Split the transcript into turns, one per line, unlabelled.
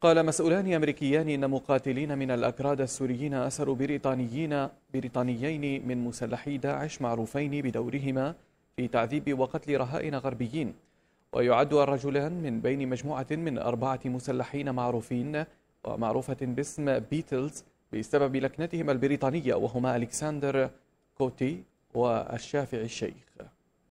قال مسؤولان أمريكيان إن مقاتلين من الأكراد السوريين أسروا بريطانيين بريطانيين من مسلحي داعش معروفين بدورهما في تعذيب وقتل رهائن غربيين ويعد الرجلان من بين مجموعة من أربعة مسلحين معروفين ومعروفة باسم بيتلز بسبب لكنتهم البريطانية وهما ألكسندر كوتي والشافعي الشيخ